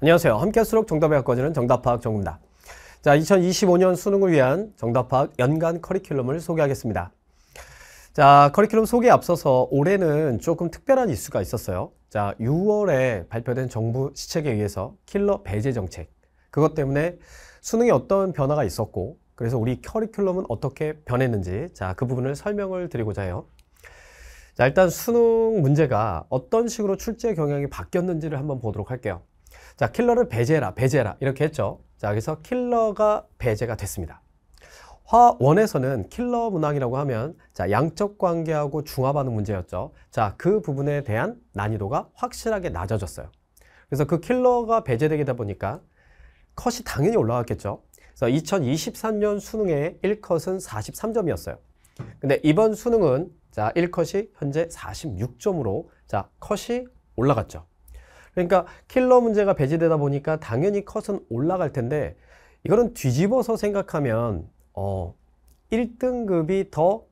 안녕하세요. 함께할수록 정답에 가까워지는 정답파악 정입니다. 자, 2025년 수능을 위한 정답파 연간 커리큘럼을 소개하겠습니다. 자, 커리큘럼 소개에 앞서서 올해는 조금 특별한 이슈가 있었어요. 자, 6월에 발표된 정부 시책에 의해서 킬러 배제 정책. 그것 때문에 수능에 어떤 변화가 있었고, 그래서 우리 커리큘럼은 어떻게 변했는지, 자, 그 부분을 설명을 드리고자 해요. 자, 일단 수능 문제가 어떤 식으로 출제 경향이 바뀌었는지를 한번 보도록 할게요. 자, 킬러를 배제라, 해 배제라 해 이렇게 했죠. 자, 그래서 킬러가 배제가 됐습니다. 화원에서는 킬러 문항이라고 하면 자, 양적 관계하고 중화하는 문제였죠. 자, 그 부분에 대한 난이도가 확실하게 낮아졌어요. 그래서 그 킬러가 배제되게 되다 보니까 컷이 당연히 올라갔겠죠. 그래서 2023년 수능의 1컷은 43점이었어요. 근데 이번 수능은 자, 1컷이 현재 46점으로 자, 컷이 올라갔죠. 그러니까 킬러 문제가 배제되다 보니까 당연히 컷은 올라갈 텐데 이거는 뒤집어서 생각하면 어 1등급이 더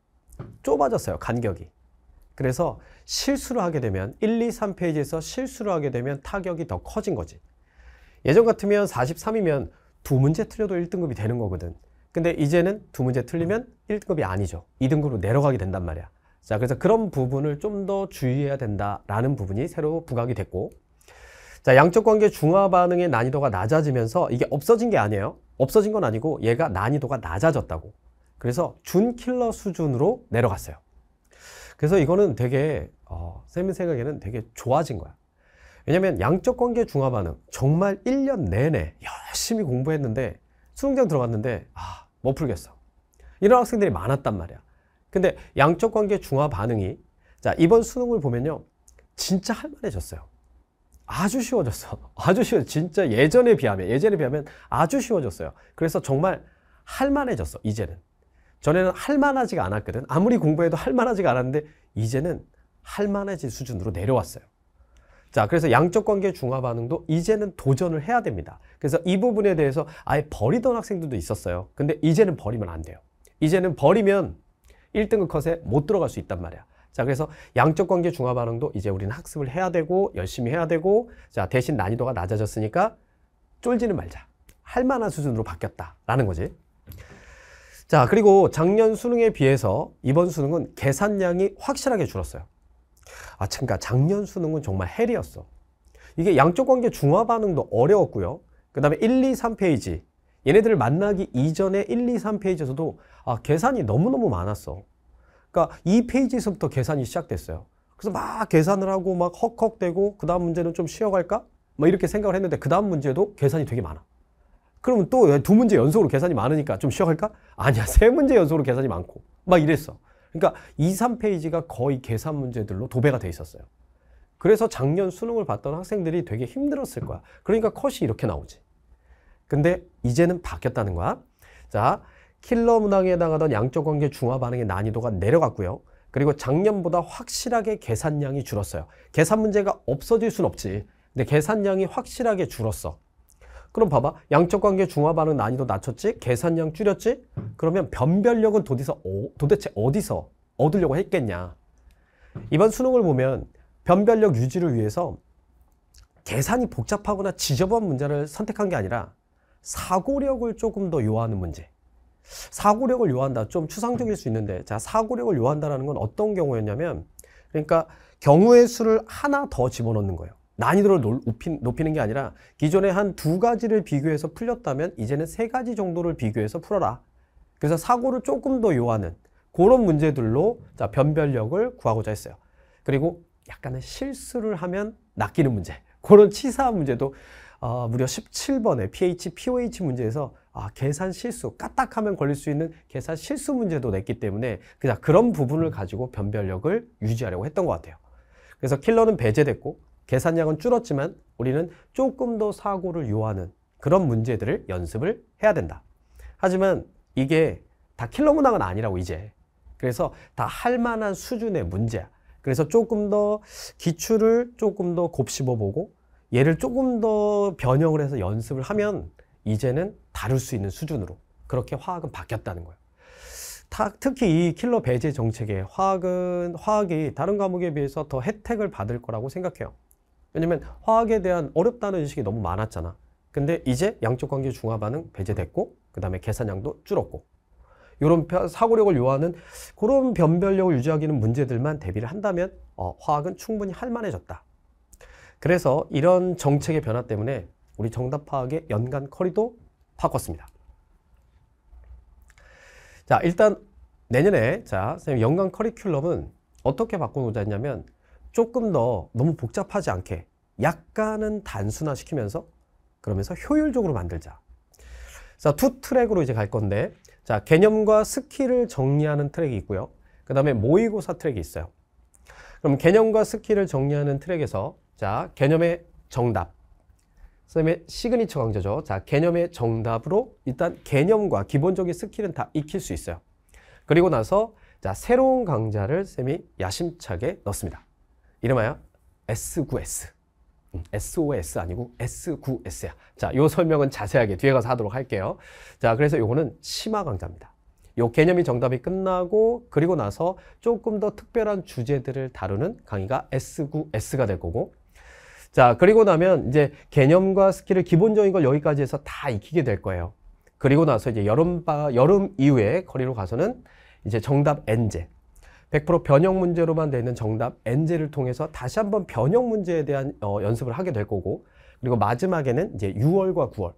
좁아졌어요. 간격이. 그래서 실수를 하게 되면 1, 2, 3페이지에서 실수를 하게 되면 타격이 더 커진 거지. 예전 같으면 43이면 두 문제 틀려도 1등급이 되는 거거든. 근데 이제는 두 문제 틀리면 1등급이 아니죠. 2등급으로 내려가게 된단 말이야. 자, 그래서 그런 부분을 좀 더 주의해야 된다라는 부분이 새로 부각이 됐고 자, 양쪽 관계 중화 반응의 난이도가 낮아지면서 이게 없어진 게 아니에요. 없어진 건 아니고 얘가 난이도가 낮아졌다고. 그래서 준킬러 수준으로 내려갔어요. 그래서 이거는 되게 어, 쌤의 생각에는 되게 좋아진 거야. 왜냐면 양쪽 관계 중화 반응 정말 1년 내내 열심히 공부했는데 수능장 들어갔는데 아, 못 풀겠어. 이런 학생들이 많았단 말이야. 근데 양쪽 관계 중화 반응이 자, 이번 수능을 보면요. 진짜 할만해졌어요. 아주 쉬워졌어. 아주 쉬워. 진짜 예전에 비하면 예전에 비하면 아주 쉬워졌어요. 그래서 정말 할만해졌어. 이제는 전에는 할만하지가 않았거든. 아무리 공부해도 할만하지가 않았는데 이제는 할만해진 수준으로 내려왔어요. 자, 그래서 양적 관계 중화 반응도 이제는 도전을 해야 됩니다. 그래서 이 부분에 대해서 아예 버리던 학생들도 있었어요. 근데 이제는 버리면 안 돼요. 이제는 버리면 1등급 컷에 못 들어갈 수 있단 말이야. 자, 그래서 양적 관계 중화 반응도 이제 우리는 학습을 해야 되고 열심히 해야 되고 자, 대신 난이도가 낮아졌으니까 쫄지는 말자. 할 만한 수준으로 바뀌었다라는 거지. 자, 그리고 작년 수능에 비해서 이번 수능은 계산량이 확실하게 줄었어요. 아, 그러니까 작년 수능은 정말 헬이었어. 이게 양적 관계 중화 반응도 어려웠고요. 그다음에 1, 2, 3페이지 얘네들을 만나기 이전에 1, 2, 3페이지에서도 아, 계산이 너무너무 많았어. 그러니까 이 페이지에서부터 계산이 시작됐어요. 그래서 막 계산을 하고 막 헉헉대고 그 다음 문제는 좀 쉬어갈까? 막 이렇게 생각을 했는데 그 다음 문제도 계산이 되게 많아. 그러면 또 두 문제 연속으로 계산이 많으니까 좀 쉬어갈까? 아니야 세 문제 연속으로 계산이 많고 막 이랬어. 그러니까 2, 3페이지가 거의 계산 문제들로 도배가 돼 있었어요. 그래서 작년 수능을 봤던 학생들이 되게 힘들었을 거야. 그러니까 컷이 이렇게 나오지. 근데 이제는 바뀌었다는 거야. 자, 킬러 문항에 해당하던 양적 관계 중화 반응의 난이도가 내려갔고요. 그리고 작년보다 확실하게 계산량이 줄었어요. 계산 문제가 없어질 순 없지. 근데 계산량이 확실하게 줄었어. 그럼 봐봐. 양적 관계 중화 반응 난이도 낮췄지? 계산량 줄였지? 그러면 변별력은 도대체, 어, 도대체 어디서 얻으려고 했겠냐? 이번 수능을 보면 변별력 유지를 위해서 계산이 복잡하거나 지저분한 문제를 선택한 게 아니라 사고력을 조금 더 요하는 문제 사고력을 요한다. 좀 추상적일 음. 수 있는데, 자, 사고력을 요한다라는 건 어떤 경우였냐면, 그러니까 경우의 수를 하나 더 집어넣는 거예요. 난이도를 높이는 게 아니라 기존에 한 두 가지를 비교해서 풀렸다면 이제는 세 가지 정도를 비교해서 풀어라. 그래서 사고를 조금 더 요하는 그런 문제들로 자, 변별력을 구하고자 했어요. 그리고 약간의 실수를 하면 낚이는 문제. 그런 치사한 문제도 어, 무려 17번의 pH, pOH 문제에서 아, 계산 실수, 까딱하면 걸릴 수 있는 계산 실수 문제도 냈기 때문에 그냥 그런 부분을 가지고 변별력을 유지하려고 했던 것 같아요. 그래서 킬러는 배제됐고 계산량은 줄었지만 우리는 조금 더 사고를 요하는 그런 문제들을 연습을 해야 된다. 하지만 이게 다 킬러 문항은 아니라고 이제. 그래서 다 할 만한 수준의 문제야. 그래서 조금 더 기출을 조금 더 곱씹어보고 얘를 조금 더 변형을 해서 연습을 하면 이제는 다룰 수 있는 수준으로 그렇게 화학은 바뀌었다는 거예요. 특히 이 킬러 배제 정책에 화학은 화학이 다른 과목에 비해서 더 혜택을 받을 거라고 생각해요. 왜냐면 화학에 대한 어렵다는 인식이 너무 많았잖아. 근데 이제 양쪽 관계 중화 반응 배제됐고 그다음에 계산량도 줄었고 이런 사고력을 요하는 그런 변별력을 유지하기는 문제들만 대비를 한다면 어, 화학은 충분히 할 만해졌다. 그래서 이런 정책의 변화 때문에 우리 정답 파악의 연간 커리도 바꿨습니다. 자, 일단 내년에 자, 선생님 연간 커리큘럼은 어떻게 바꾸고자 했냐면 조금 더 너무 복잡하지 않게 약간은 단순화시키면서 그러면서 효율적으로 만들자. 자, 투 트랙으로 이제 갈 건데 자, 개념과 스킬을 정리하는 트랙이 있고요. 그 다음에 모의고사 트랙이 있어요. 그럼 개념과 스킬을 정리하는 트랙에서 자, 개념의 정답. 선생님의 시그니처 강좌죠. 자, 개념의 정답으로 일단 개념과 기본적인 스킬은 다 익힐 수 있어요. 그리고 나서 자, 새로운 강좌를 쌤이 야심차게 넣습니다. 이름하여 S9S. SOS 음, 아니고 S9S야. 자, 요 설명은 자세하게 뒤에 가서 하도록 할게요. 자, 그래서 요거는 심화 강좌입니다. 요 개념이 정답이 끝나고 그리고 나서 조금 더 특별한 주제들을 다루는 강의가 S9S가 될 거고 자, 그리고 나면 이제 개념과 스킬을 기본적인 걸 여기까지 해서 다 익히게 될 거예요. 그리고 나서 이제 여름, 바, 여름 이후에 거리로 가서는 이제 정답 엔제. 100% 변형 문제로만 되는 정답 엔제를 통해서 다시 한번 변형 문제에 대한 어, 연습을 하게 될 거고 그리고 마지막에는 이제 6월과 9월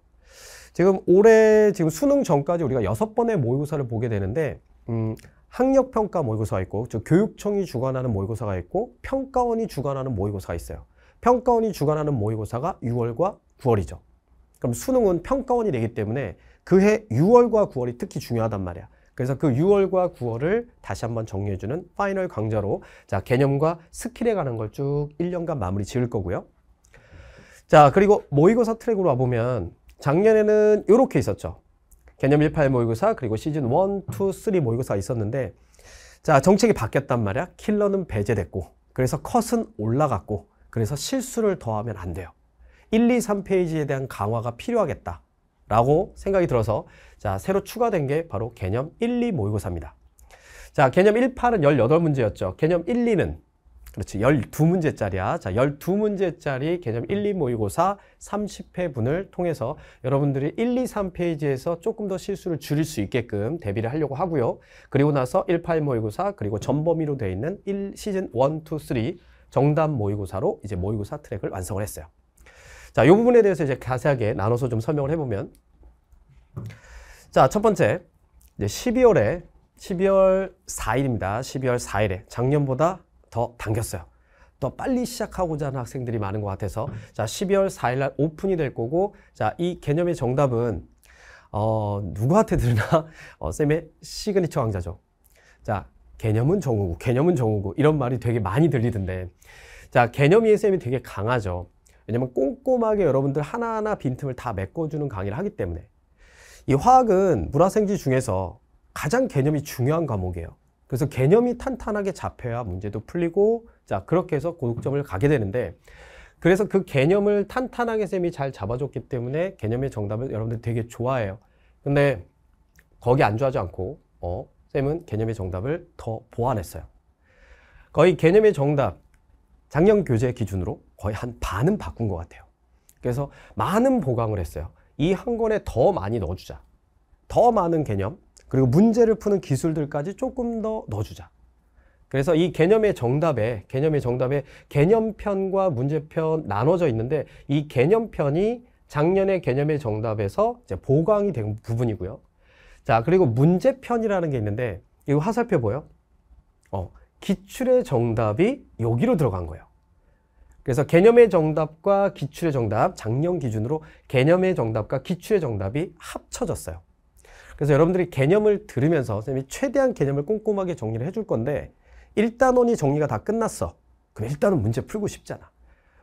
지금 올해 지금 수능 전까지 우리가 여섯 번의 모의고사를 보게 되는데 음, 학력평가 모의고사가 있고 즉 교육청이 주관하는 모의고사가 있고 평가원이 주관하는 모의고사가 있어요. 평가원이 주관하는 모의고사가 6월과 9월이죠. 그럼 수능은 평가원이 되기 때문에 그해 6월과 9월이 특히 중요하단 말이야. 그래서 그 6월과 9월을 다시 한번 정리해주는 파이널 강좌로 자 개념과 스킬에 관한 걸 쭉 1년간 마무리 지을 거고요. 자 그리고 모의고사 트랙으로 와보면 작년에는 이렇게 있었죠. 개념 18 모의고사 그리고 시즌 1, 2, 3 모의고사 가 있었는데 자 정책이 바뀌었단 말이야. 킬러는 배제됐고 그래서 컷은 올라갔고 그래서 실수를 더하면 안 돼요. 1, 2, 3페이지에 대한 강화가 필요하겠다. 라고 생각이 들어서 자 새로 추가된 게 바로 개념 1, 2 모의고사입니다. 자 개념 1, 8은 18문제였죠. 개념 1, 2는 그렇지 12문제짜리야. 자 12문제짜리 개념 1, 2 모의고사 30회분을 통해서 여러분들이 1, 2, 3페이지에서 조금 더 실수를 줄일 수 있게끔 대비를 하려고 하고요. 그리고 나서 1, 8 모의고사 그리고 전범위로 되어 있는 1, 시즌 1, 2, 3 정답 모의고사로 이제 모의고사 트랙을 완성을 했어요. 자, 이 부분에 대해서 이제 자세하게 나눠서 좀 설명을 해보면 자, 첫 번째 이제 12월에 12월 4일입니다. 12월 4일에 작년보다 더 당겼어요. 더 빨리 시작하고자 하는 학생들이 많은 것 같아서 자 12월 4일 날 오픈이 될 거고 자 이 개념의 정답은 어 누구한테 들으나 어 쌤의 시그니처 강좌죠. 자 개념은 정우고 개념은 정우고 이런 말이 되게 많이 들리던데 자 개념 ESM이 되게 강하죠 왜냐면 꼼꼼하게 여러분들 하나하나 빈틈을 다 메꿔주는 강의를 하기 때문에 이 화학은 물화생지 중에서 가장 개념이 중요한 과목이에요 그래서 개념이 탄탄하게 잡혀야 문제도 풀리고 자 그렇게 해서 고득점을 가게 되는데 그래서 그 개념을 탄탄하게 쌤이 잘 잡아줬기 때문에 개념의 정답을 여러분들 되게 좋아해요 근데 거기 안좋아하지 않고 어 쌤은 개념의 정답을 더 보완했어요. 거의 개념의 정답, 작년 교재 기준으로 거의 한 반은 바꾼 것 같아요. 그래서 많은 보강을 했어요. 이 한 권에 더 많이 넣어주자. 더 많은 개념, 그리고 문제를 푸는 기술들까지 조금 더 넣어주자. 그래서 이 개념의 정답에, 개념의 정답에 개념편과 문제편 나눠져 있는데 이 개념편이 작년의 개념의 정답에서 보강이 된 부분이고요. 자, 그리고 문제편이라는 게 있는데 이거 화살표 보여? 어, 기출의 정답이 여기로 들어간 거예요. 그래서 개념의 정답과 기출의 정답, 작년 기준으로 개념의 정답과 기출의 정답이 합쳐졌어요. 그래서 여러분들이 개념을 들으면서 선생님이 최대한 개념을 꼼꼼하게 정리를 해줄 건데 1단원이 정리가 다 끝났어. 그럼 1단원 문제 풀고 싶잖아.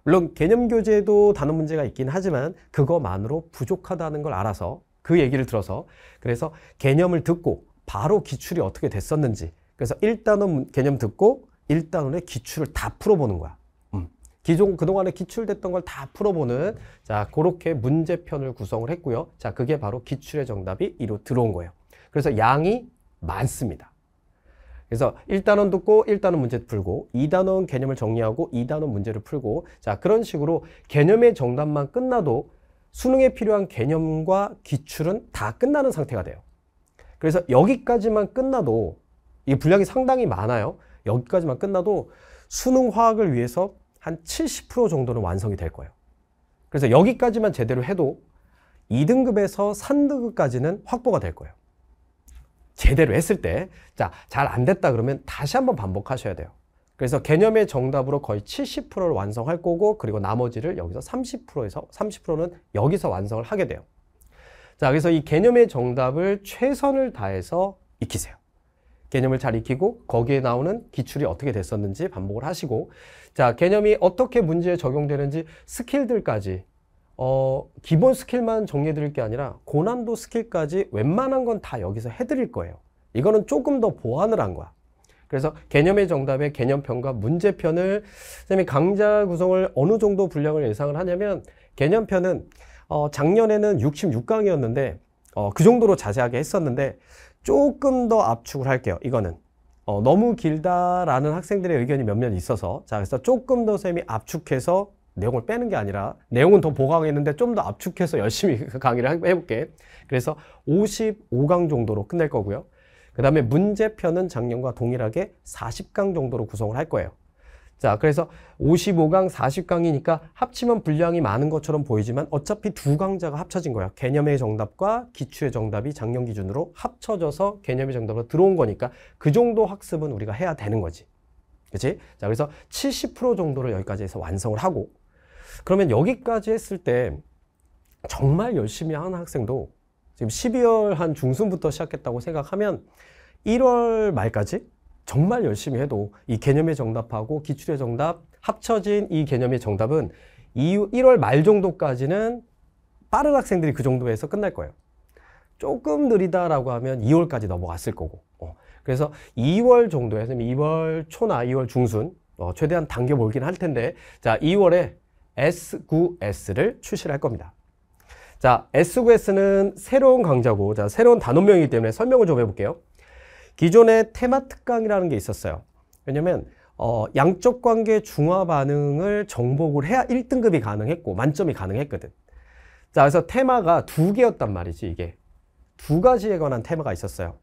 물론 개념 교재도 단어 문제가 있긴 하지만 그거만으로 부족하다는 걸 알아서 그 얘기를 들어서 그래서 개념을 듣고 바로 기출이 어떻게 됐었는지 그래서 1단원 개념 듣고 1단원의 기출을 다 풀어보는 거야. 음. 기존 그동안에 기출됐던 걸 다 풀어보는 자 그렇게 문제편을 구성을 했고요. 자 그게 바로 기출의 정답이 이로 들어온 거예요. 그래서 양이 많습니다. 그래서 1단원 듣고 1단원 문제 풀고 2단원 개념을 정리하고 2단원 문제를 풀고 자 그런 식으로 개념의 정답만 끝나도 수능에 필요한 개념과 기출은 다 끝나는 상태가 돼요. 그래서 여기까지만 끝나도 이 분량이 상당히 많아요. 여기까지만 끝나도 수능 화학을 위해서 한 70% 정도는 완성이 될 거예요. 그래서 여기까지만 제대로 해도 2등급에서 3등급까지는 확보가 될 거예요. 제대로 했을 때, 자, 잘 안 됐다 그러면 다시 한번 반복하셔야 돼요. 그래서 개념의 정답으로 거의 70%를 완성할 거고 그리고 나머지를 여기서 30%에서 30%는 여기서 완성을 하게 돼요. 자, 그래서 이 개념의 정답을 최선을 다해서 익히세요. 개념을 잘 익히고 거기에 나오는 기출이 어떻게 됐었는지 반복을 하시고 자, 개념이 어떻게 문제에 적용되는지 스킬들까지 어, 기본 스킬만 정리해 드릴 게 아니라 고난도 스킬까지 웬만한 건 다 여기서 해 드릴 거예요. 이거는 조금 더 보완을 한 거야. 그래서 개념의 정답에 개념편과 문제편을 선생님이 강좌 구성을 어느 정도 분량을 예상을 하냐면 개념편은 어, 작년에는 66강이었는데 어, 그 정도로 자세하게 했었는데 조금 더 압축을 할게요. 이거는 어, 너무 길다라는 학생들의 의견이 몇몇 있어서 자 그래서 조금 더 쌤이 압축해서 내용을 빼는 게 아니라 내용은 더 보강했는데 좀 더 압축해서 열심히 강의를 해볼게. 그래서 55강 정도로 끝낼 거고요. 그 다음에 문제편은 작년과 동일하게 40강 정도로 구성을 할 거예요. 자, 그래서 55강, 40강이니까 합치면 분량이 많은 것처럼 보이지만 어차피 두 강자가 합쳐진 거야. 개념의 정답과 기출의 정답이 작년 기준으로 합쳐져서 개념의 정답으로 들어온 거니까 그 정도 학습은 우리가 해야 되는 거지. 그치? 자, 그래서 70% 정도를 여기까지 해서 완성을 하고 그러면 여기까지 했을 때 정말 열심히 하는 학생도 지금 12월 한 중순부터 시작했다고 생각하면 1월 말까지 정말 열심히 해도 이 개념의 정답하고 기출의 정답 합쳐진 이 개념의 정답은 1월 말 정도까지는 빠른 학생들이 그 정도에서 끝날 거예요. 조금 느리다라고 하면 2월까지 넘어갔을 거고. 어. 그래서 2월 정도에서 2월 초나 2월 중순 어, 최대한 당겨볼긴할 텐데 자 2월에 S9S를 출시를 할 겁니다. 자, S9S는 새로운 강좌고 자, 새로운 단원명이기 때문에 설명을 좀 해볼게요. 기존에 테마 특강이라는 게 있었어요. 왜냐면 어, 양적 관계 중화 반응을 정복을 해야 1등급이 가능했고 만점이 가능했거든. 자, 그래서 테마가 두 개였단 말이지, 이게. 두 가지에 관한 테마가 있었어요.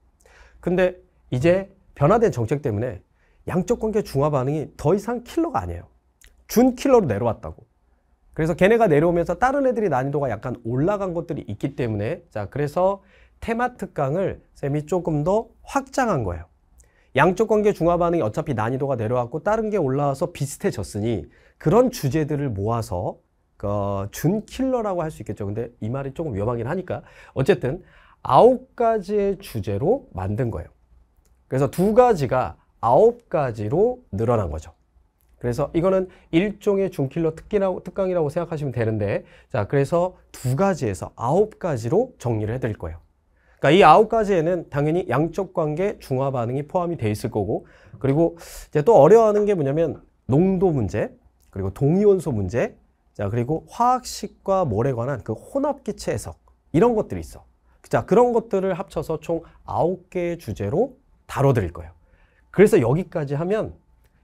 근데 이제 변화된 정책 때문에 양적 관계 중화 반응이 더 이상 킬러가 아니에요. 준 킬러로 내려왔다고. 그래서 걔네가 내려오면서 다른 애들이 난이도가 약간 올라간 것들이 있기 때문에 자 그래서 테마 특강을 쌤이 조금 더 확장한 거예요. 양쪽 관계 중화 반응이 어차피 난이도가 내려왔고 다른 게 올라와서 비슷해졌으니 그런 주제들을 모아서 그 준 킬러라고 할 수 있겠죠. 근데 이 말이 조금 위험하긴 하니까 어쨌든 아홉 가지의 주제로 만든 거예요. 그래서 두 가지가 아홉 가지로 늘어난 거죠. 그래서 이거는 일종의 중킬러 특기라고, 특강이라고 생각하시면 되는데 자 그래서 두 가지에서 아홉 가지로 정리를 해드릴 거예요. 그러니까 이 아홉 가지에는 당연히 양쪽 관계 중화 반응이 포함이 돼 있을 거고 그리고 이제 또 어려워하는 게 뭐냐면 농도 문제 그리고 동위원소 문제 자 그리고 화학식과 몰에 관한 그 혼합기체 해석 이런 것들이 있어. 자 그런 것들을 합쳐서 총 아홉 개의 주제로 다뤄드릴 거예요. 그래서 여기까지 하면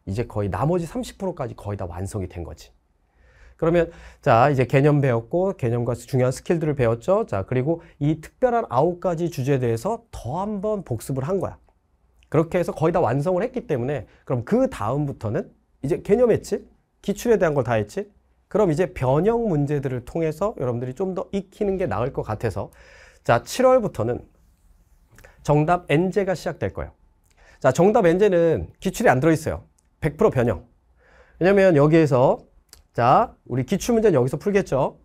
이제 거의 나머지 30%까지 거의 다 완성이 된 거지. 그러면 자 이제 개념 배웠고 개념과 중요한 스킬들을 배웠죠. 자 그리고 이 특별한 아홉 가지 주제에 대해서 더 한번 복습을 한 거야. 그렇게 해서 거의 다 완성을 했기 때문에 그럼 그 다음부터는 이제 개념했지, 기출에 대한 걸 다 했지. 그럼 이제 변형 문제들을 통해서 여러분들이 좀 더 익히는 게 나을 것 같아서 자 7월부터는 정답 N제가 시작될 거예요. 자 정답 N제는 기출이 안 들어있어요. 100% 변형. 왜냐면 여기에서 자 우리 기출문제는 여기서 풀겠죠.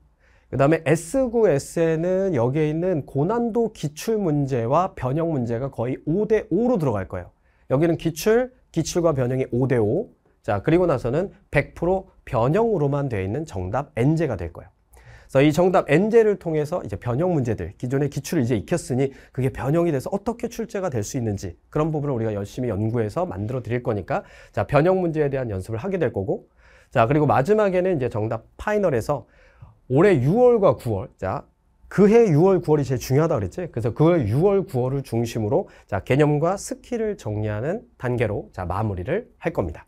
그 다음에 S9S에는 여기에 있는 고난도 기출문제와 변형문제가 거의 5대5로 들어갈 거예요. 여기는 기출, 기출과 변형이 5대5. 자 그리고 나서는 100% 변형으로만 되어 있는 정답 N제가 될 거예요. 그래서 이 정답 엔제를 통해서 이제 변형 문제들 기존의 기출을 이제 익혔으니 그게 변형이 돼서 어떻게 출제가 될 수 있는지 그런 부분을 우리가 열심히 연구해서 만들어 드릴 거니까 자 변형 문제에 대한 연습을 하게 될 거고 자 그리고 마지막에는 이제 정답 파이널에서 올해 6월과 9월 자 그해 6월, 9월이 제일 중요하다 그랬지? 그래서 그 6월, 9월을 중심으로 자, 개념과 스킬을 정리하는 단계로 자, 마무리를 할 겁니다.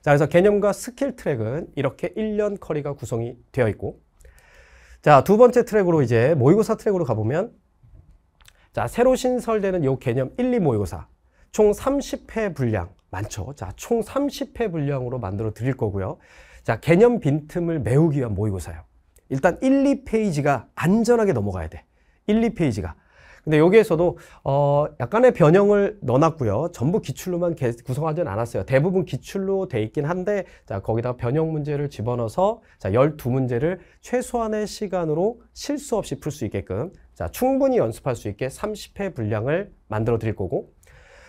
자, 그래서 개념과 스킬 트랙은 이렇게 1년 커리가 구성이 되어 있고 자, 두 번째 트랙으로 이제 모의고사 트랙으로 가보면 자, 새로 신설되는 요 개념 1, 2 모의고사 총 30회 분량 많죠. 자, 총 30회 분량으로 만들어 드릴 거고요. 자, 개념 빈틈을 메우기 위한 모의고사요. 일단 1, 2페이지가 안전하게 넘어가야 돼. 1, 2페이지가 근데 여기에서도 어 약간의 변형을 넣어놨고요. 전부 기출로만 구성하진 않았어요. 대부분 기출로 돼 있긴 한데 자 거기다가 변형 문제를 집어넣어서 자 12문제를 최소한의 시간으로 실수 없이 풀 수 있게끔 자 충분히 연습할 수 있게 30회 분량을 만들어 드릴 거고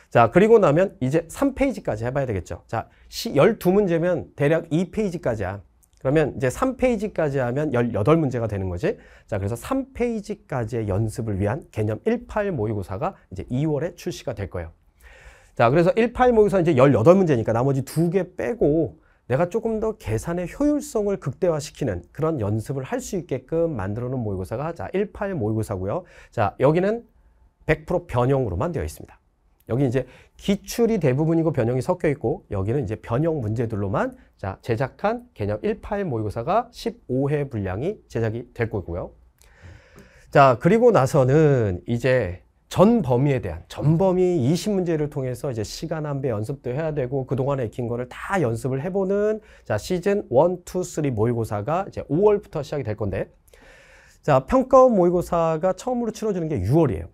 자 그리고 나면 이제 3페이지까지 해봐야 되겠죠. 자 12문제면 대략 2페이지까지야. 그러면 이제 3페이지까지 하면 18문제가 되는 거지. 자, 그래서 3페이지까지의 연습을 위한 개념 18 모의고사가 이제 2월에 출시가 될 거예요. 자, 그래서 18 모의고사 이제 18문제니까 나머지 두 개 빼고 내가 조금 더 계산의 효율성을 극대화시키는 그런 연습을 할 수 있게끔 만들어 놓은 모의고사가 자, 18 모의고사고요. 자, 여기는 100% 변형으로만 되어 있습니다. 여기 이제 기출이 대부분이고 변형이 섞여 있고 여기는 이제 변형 문제들로만 자, 제작한 개념 1파일 모의고사가 15회 분량이 제작이 될 거고요. 자, 그리고 나서는 이제 전 범위에 대한 전 범위 20문제를 통해서 이제 시간 한 배 연습도 해야 되고 그동안에 익힌 거를 다 연습을 해보는 자, 시즌 1, 2, 3 모의고사가 이제 5월부터 시작이 될 건데 자, 평가원 모의고사가 처음으로 치러지는 게 6월이에요.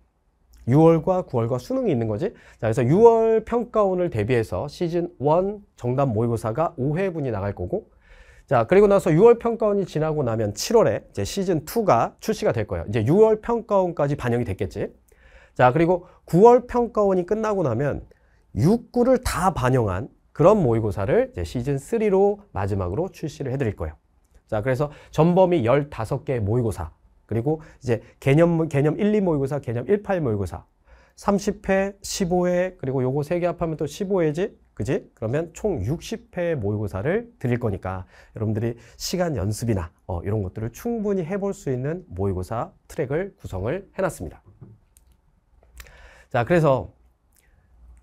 6월과 9월과 수능이 있는 거지. 자, 그래서 6월 평가원을 대비해서 시즌 1 정답 모의고사가 5회분이 나갈 거고 자, 그리고 나서 6월 평가원이 지나고 나면 7월에 이제 시즌 2가 출시가 될 거예요. 이제 6월 평가원까지 반영이 됐겠지. 자, 그리고 9월 평가원이 끝나고 나면 6, 9를 다 반영한 그런 모의고사를 이제 시즌 3로 마지막으로 출시를 해드릴 거예요. 자, 그래서 전범위 15개 의 모의고사 그리고 이제 개념, 개념 1, 2 모의고사, 개념 1, 8 모의고사. 30회, 15회, 그리고 요거 3개 합하면 또 15회지? 그지? 그러면 총 60회 모의고사를 드릴 거니까 여러분들이 시간 연습이나 어, 이런 것들을 충분히 해볼 수 있는 모의고사 트랙을 구성을 해놨습니다. 자, 그래서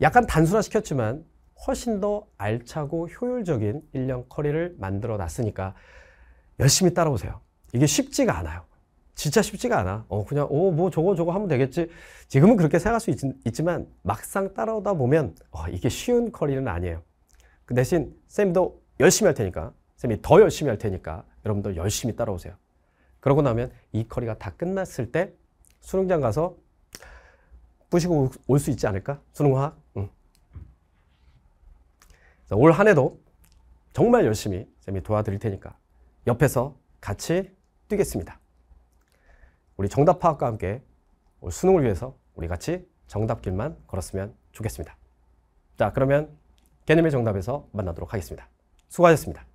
약간 단순화시켰지만 훨씬 더 알차고 효율적인 1년 커리를 만들어 놨으니까 열심히 따라오세요. 이게 쉽지가 않아요. 진짜 쉽지가 않아. 어, 그냥, 어, 뭐 저거 저거 하면 되겠지. 지금은 그렇게 생각할 수 있, 지만 막상 따라오다 보면, 어, 이게 쉬운 커리는 아니에요. 그 대신 쌤도 열심히 할 테니까, 쌤이 더 열심히 할 테니까, 여러분도 열심히 따라오세요. 그러고 나면 이 커리가 다 끝났을 때 수능장 가서 부시고올 수 있지 않을까? 수능화학? 응. 올한 해도 정말 열심히 쌤이 도와드릴 테니까 옆에서 같이 뛰겠습니다. 우리 정답 파악과 함께 수능을 위해서 우리 같이 정답길만 걸었으면 좋겠습니다. 자, 그러면 개념의 정답에서 만나도록 하겠습니다. 수고하셨습니다.